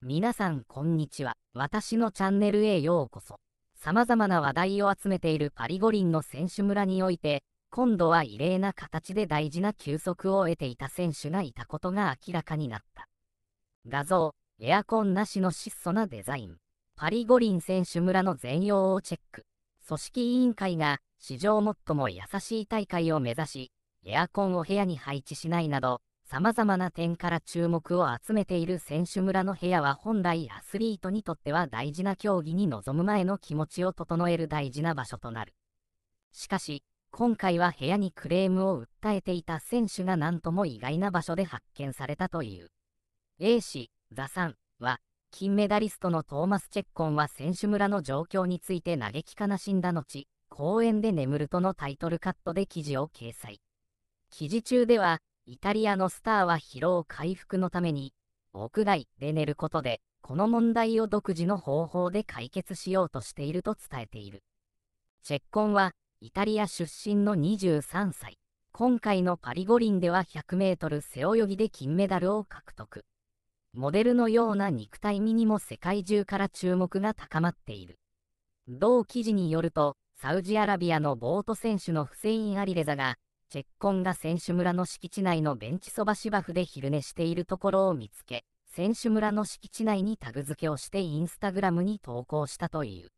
皆さんこんにちは。私のチャンネルへようこそ。様々な話題を集めているパリ五輪の選手村において、今度は異例な形で大事な休息を得ていた選手がいたことが明らかになった。画像、エアコンなしの質素なデザイン。パリ五輪選手村の全容をチェック。組織委員会が史上最も優しい大会を目指し、エアコンを部屋に配置しないなど、様々な点から注目を集めている選手村の部屋は本来アスリートにとっては大事な競技に臨む前の気持ちを整える大事な場所となる。しかし、今回は部屋にクレームを訴えていた選手が何とも意外な場所で発見されたという。A 氏、ザさんは、金メダリストのトーマス・チェッコンは選手村の状況について嘆き悲しんだ後、公園で眠るとのタイトルカットで記事を掲載。記事中では、イタリアのスターは疲労回復のために、屋外で寝ることで、この問題を独自の方法で解決しようとしていると伝えている。チェッコンは、イタリア出身の23歳。今回のパリ五輪では100メートル背泳ぎで金メダルを獲得。モデルのような肉体身にも世界中から注目が高まっている。同記事によると、サウジアラビアのボート選手のフセイン・アリレザが、チェッコンが選手村の敷地内のベンチそば芝生で昼寝しているところを見つけ、選手村の敷地内にタグ付けをしてインスタグラムに投稿したという。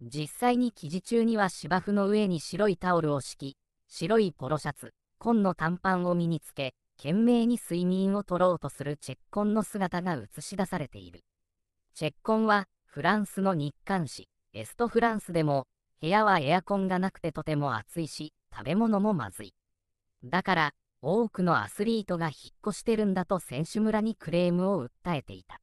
実際に記事中には芝生の上に白いタオルを敷き、白いポロシャツ、紺の短パンを身につけ、懸命に睡眠を取ろうとするチェッコンの姿が映し出されている。チェッコンは、フランスの日刊誌、エストフランスでも、部屋はエアコンがなくてとても暑いし、食べ物もまずい。だから、多くのアスリートが引っ越してるんだと選手村にクレームを訴えていた。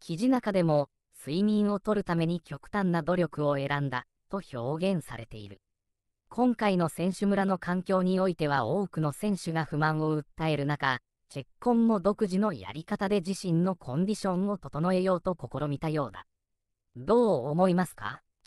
記事中でも、睡眠をとるために極端な努力を選んだ、と表現されている。今回の選手村の環境においては多くの選手が不満を訴える中、チェッコンも独自のやり方で自身のコンディションを整えようと試みたようだ。どう思いますか